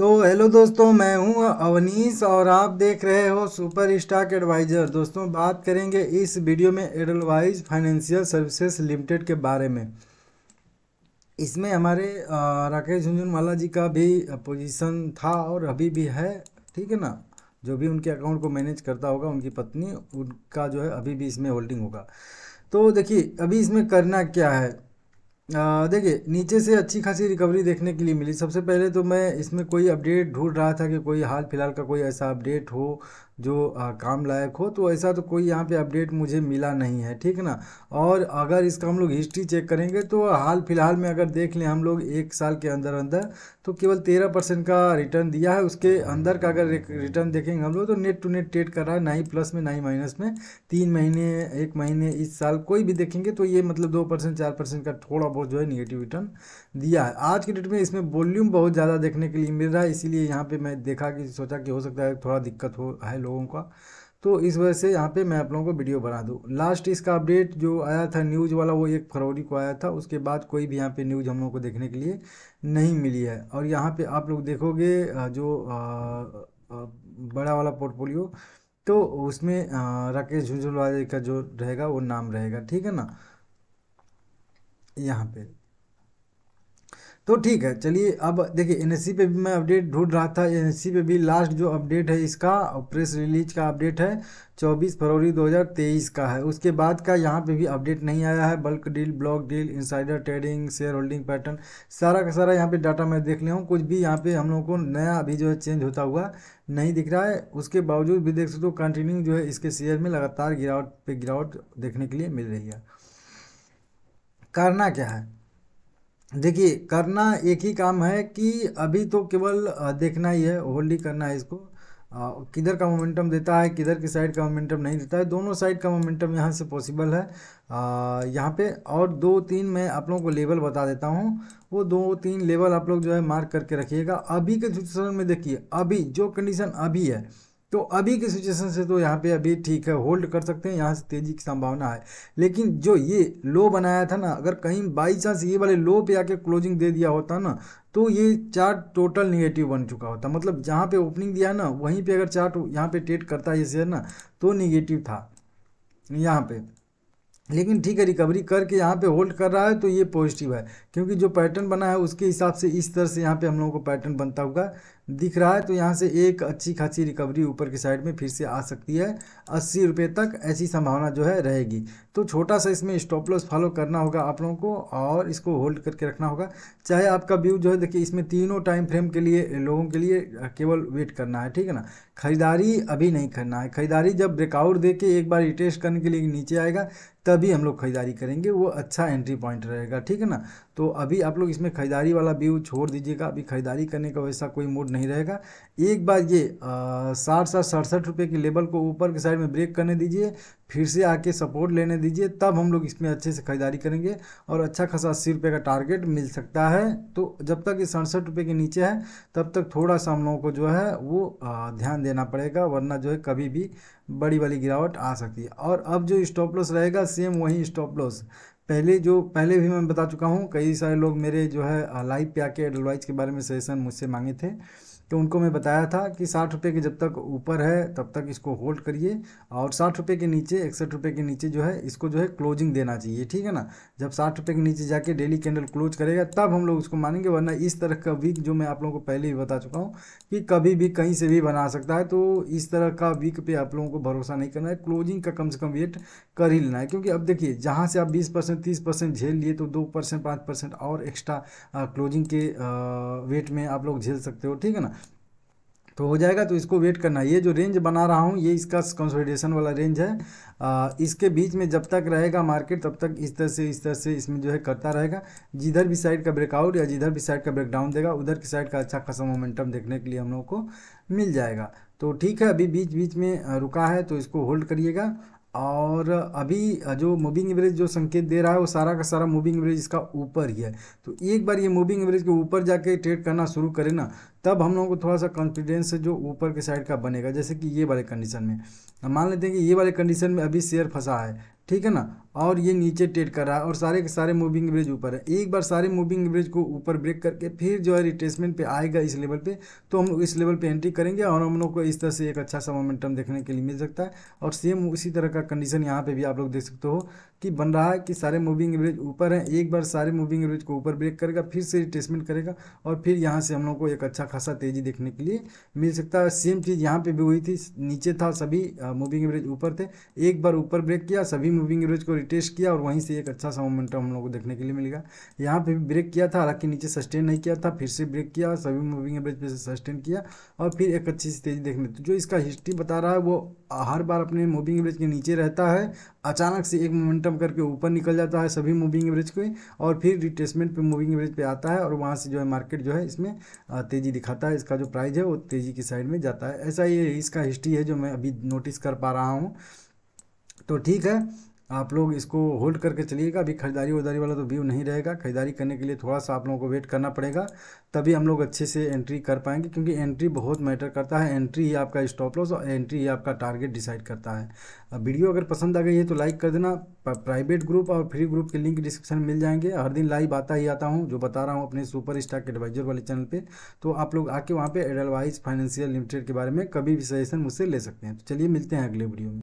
तो हेलो दोस्तों मैं हूं अवनीश और आप देख रहे हो सुपर स्टॉक एडवाइज़र दोस्तों बात करेंगे इस वीडियो में एडलवाइज फाइनेंशियल सर्विसेज लिमिटेड के बारे में इसमें हमारे राकेश झुंझुनवाला जी का भी पोजीशन था और अभी भी है ठीक है ना जो भी उनके अकाउंट को मैनेज करता होगा उनकी पत्नी उनका जो है अभी भी इसमें होल्डिंग होगा तो देखिए अभी इसमें करना क्या है देखिए नीचे से अच्छी खासी रिकवरी देखने के लिए मिली सबसे पहले तो मैं इसमें कोई अपडेट ढूंढ रहा था कि कोई हाल फिलहाल का कोई ऐसा अपडेट हो जो आ, काम लायक हो तो ऐसा तो कोई यहाँ पे अपडेट मुझे मिला नहीं है ठीक ना और अगर इसका हम लोग हिस्ट्री चेक करेंगे तो हाल फिलहाल में अगर देख लें हम लोग एक साल के अंदर अंदर तो केवल तेरह परसेंट का रिटर्न दिया है उसके अंदर का अगर रिटर्न देखेंगे हम लोग तो नेट टू नेट ट्रेड कर रहा है ना ही प्लस में ना ही माइनस में तीन महीने एक महीने इस साल कोई भी देखेंगे तो ये मतलब दो परसेंट चार परसेंट का थोड़ा बहुत जो है निगेटिव रिटर्न दिया है आज के डेट में इसमें वॉल्यूम बहुत ज़्यादा देखने के लिए मिल रहा है इसीलिए यहाँ पर मैं देखा कि सोचा कि हो सकता है थोड़ा दिक्कत हो है लोग लोगों का तो इस वजह से यहाँ पे मैं आप लोगों को वीडियो बना दूँ लास्ट इसका अपडेट जो आया था न्यूज़ वाला वो एक फरवरी को आया था उसके बाद कोई भी यहाँ पे न्यूज़ हम लोगों को देखने के लिए नहीं मिली है और यहाँ पे आप लोग देखोगे जो बड़ा वाला पोर्टफोलियो तो उसमें राकेश झुंझुनवाले का जो रहेगा वो नाम रहेगा ठीक है ना यहाँ पर तो ठीक है चलिए अब देखिए एन पे भी मैं अपडेट ढूंढ रहा था एन पे भी लास्ट जो अपडेट है इसका प्रेस रिलीज का अपडेट है 24 फरवरी 2023 का है उसके बाद का यहाँ पे भी अपडेट नहीं आया है bulk deal block deal insider trading share holding pattern सारा का सारा यहाँ पे डाटा मैं देख लिया हूँ कुछ भी यहाँ पे हम लोगों को नया अभी जो है चेंज होता हुआ नहीं दिख रहा है उसके बावजूद भी देख सकते हो कंटिन्यू जो है इसके शेयर में लगातार गिरावट पे गिरावट देखने के लिए मिल रही है करना क्या है देखिए करना एक ही काम है कि अभी तो केवल देखना ही है होल्डी करना है इसको किधर का मोमेंटम देता है किधर की साइड का मोमेंटम नहीं देता है दोनों साइड का मोमेंटम यहाँ से पॉसिबल है यहाँ पे और दो तीन मैं आप लोगों को लेवल बता देता हूँ वो दो तीन लेवल आप लोग जो है मार्क करके रखिएगा अभी के सिचुएशन में देखिए अभी जो कंडीशन अभी है तो अभी की सिचुएशन से तो यहाँ पे अभी ठीक है होल्ड कर सकते हैं यहाँ से तेजी की संभावना है लेकिन जो ये लो बनाया था ना अगर कहीं बाई चांस ये वाले लो पे आके क्लोजिंग दे दिया होता ना तो ये चार्ट टोटल निगेटिव बन चुका होता मतलब जहाँ पे ओपनिंग दिया ना वहीं पे अगर चार्ट यहाँ पे ट्रेड करता है ये शेयर ना तो निगेटिव था यहाँ पे लेकिन ठीक है रिकवरी करके यहाँ पे होल्ड कर रहा है तो ये पॉजिटिव है क्योंकि जो पैटर्न बना है उसके हिसाब से इस तरह से यहाँ पे हम लोगों को पैटर्न बनता हुआ दिख रहा है तो यहाँ से एक अच्छी खासी रिकवरी ऊपर की साइड में फिर से आ सकती है अस्सी रुपये तक ऐसी संभावना जो है रहेगी तो छोटा सा इसमें स्टॉप लॉस फॉलो करना होगा आप लोगों को और इसको होल्ड करके रखना होगा चाहे आपका व्यू जो है देखिए इसमें तीनों टाइम फ्रेम के लिए लोगों के लिए केवल वेट करना है ठीक है ना खरीदारी अभी नहीं करना है खरीदारी जब ब्रेकआउट दे के एक बार रिटेस्ट करने के लिए नीचे आएगा तभी हम लोग ख़रीदारी करेंगे वो अच्छा एंट्री पॉइंट रहेगा ठीक है ना तो अभी आप लोग इसमें ख़रीदारी वाला व्यू छोड़ दीजिएगा अभी ख़रीदारी करने का वैसा कोई मूड नहीं रहेगा एक बार ये साठ साठ सड़सठ रुपये के लेवल को ऊपर के साइड में ब्रेक करने दीजिए फिर से आके सपोर्ट लेने दीजिए तब हम लोग इसमें अच्छे से खरीदारी करेंगे और अच्छा खासा अस्सी रुपये का टारगेट मिल सकता है तो जब तक ये सड़सठ रुपये के नीचे है तब तक थोड़ा सा हम लोगों को जो है वो ध्यान देना पड़ेगा वरना जो है कभी भी बड़ी वाली गिरावट आ सकती है और अब जो स्टॉप लॉस रहेगा सेम वही स्टॉप लॉस पहले जो पहले भी मैं बता चुका हूँ कई सारे लोग मेरे जो है लाइव पे आके एडवाइस के बारे में सजेशन मुझसे मांगे थे तो उनको मैं बताया था कि साठ रुपये के जब तक ऊपर है तब तक इसको होल्ड करिए और साठ रुपये के नीचे इकसठ रुपये के नीचे जो है इसको जो है क्लोजिंग देना चाहिए ठीक है ना जब साठ रुपये के नीचे जाके डेली कैंडल क्लोज करेगा तब हम लोग उसको मानेंगे वरना इस तरह का वीक जो मैं आप लोगों को पहले ही बता चुका हूँ कि कभी भी कहीं से भी बना सकता है तो इस तरह का वीक पर आप लोगों को भरोसा नहीं करना है क्लोजिंग का कम से कम वेट कर ही लेना है क्योंकि अब देखिए जहाँ से आप बीस परसेंट तीस परसेंट झेल लिए तो दो परसेंट पाँच परसेंट और एक्स्ट्रा क्लोजिंग के वेट में आप लोग झेल सकते हो ठीक है ना तो हो जाएगा तो इसको वेट करना ये जो रेंज बना रहा हूँ ये इसका कंसोलिडेशन वाला रेंज है आ, इसके बीच में जब तक रहेगा मार्केट तब तक इस तरह से इस तरह से इसमें जो है करता रहेगा जिधर भी साइड का ब्रेकआउट या जिधर भी साइड का ब्रेकडाउन देगा उधर की साइड का अच्छा खासा मोमेंटम देखने के लिए हम लोग को मिल जाएगा तो ठीक है अभी बीच बीच में रुका है तो इसको होल्ड करिएगा और अभी जो मूविंग एवरेज जो संकेत दे रहा है वो सारा का सारा मूविंग एवरेज इसका ऊपर ही है तो एक बार ये मूविंग एवरेज के ऊपर जाके ट्रेड करना शुरू करें ना तब हम लोगों को थोड़ा सा कॉन्फिडेंस जो ऊपर के साइड का बनेगा जैसे कि ये वाले कंडीशन में मान लेते हैं कि ये वाले कंडीशन में अभी शेयर फंसा है ठीक है ना और ये नीचे टेट कर रहा है और सारे के सारे मूविंग एवरेज ऊपर है एक बार सारे मूविंग एवरेज को ऊपर ब्रेक करके फिर जो है रिट्रेसमेंट पे आएगा इस लेवल पे तो हम लोग इस लेवल पे एंट्री करेंगे और हम लोग को इस तरह से एक अच्छा सा मोमेंटम देखने के लिए मिल सकता है और सेम उसी तरह का कंडीशन यहाँ पर भी आप लोग देख सकते हो कि बन रहा है कि सारे मूविंग एवरेज ऊपर है एक बार सारे मूविंग एवरेज को ऊपर ब्रेक करेगा फिर से रिट्रेसमेंट करेगा और फिर यहाँ से हम लोग को एक अच्छा खासा तेज़ी देखने के लिए मिल सकता है सेम चीज़ यहाँ पर भी हुई थी नीचे था सभी मूविंग एवरेज ऊपर थे एक बार ऊपर ब्रेक किया सभी मूविंग एवरेज को रिटेस्ट किया और वहीं से एक अच्छा सा मोमेंटम हम लोग को देखने के लिए मिलेगा यहाँ पे भी ब्रेक किया था हालांकि नीचे सस्टेन नहीं किया था फिर से ब्रेक किया सभी मूविंग एवरेज पे सस्टेन किया और फिर एक अच्छी सी तेजी देखने तो जो इसका हिस्ट्री बता रहा है वो हर बार अपने मूविंग एवरेज के नीचे रहता है अचानक से एक मोमेंटम करके ऊपर निकल जाता है सभी मूविंग एवरेज को और फिर रिटेसमेंट पे मूविंग एवरेज पे आता है और वहाँ से जो है मार्केट जो है इसमें तेज़ी दिखाता है इसका जो प्राइस है वो तेज़ी की साइड में जाता है ऐसा ये इसका हिस्ट्री है जो मैं अभी नोटिस कर पा रहा हूँ तो ठीक है आप लोग इसको होल्ड करके चलिएगा अभी खरीदारी उदारी वाला तो व्यू नहीं रहेगा खरीदारी करने के लिए थोड़ा सा आप लोगों को वेट करना पड़ेगा तभी हम लोग अच्छे से एंट्री कर पाएंगे क्योंकि एंट्री बहुत मैटर करता है एंट्री ही आपका स्टॉप लॉस और एंट्री ही आपका टारगेट डिसाइड करता है अब वीडियो अगर पसंद आ गई है तो लाइक कर देना प्राइवेट ग्रुप और फ्री ग्रुप के लिंक डिस्क्रिप्शन में मिल जाएंगे हर दिन लाइव आता ही आता हूँ जो बता रहा हूँ अपने सुपर स्टॉक एडवाइजर वाले चैनल पर तो आप लोग आके वहाँ पर एडलवाइज फाइनेंशियल लिमिटेड के बारे में कभी भी सजेशन मुझसे ले सकते हैं तो चलिए मिलते हैं अगले वीडियो में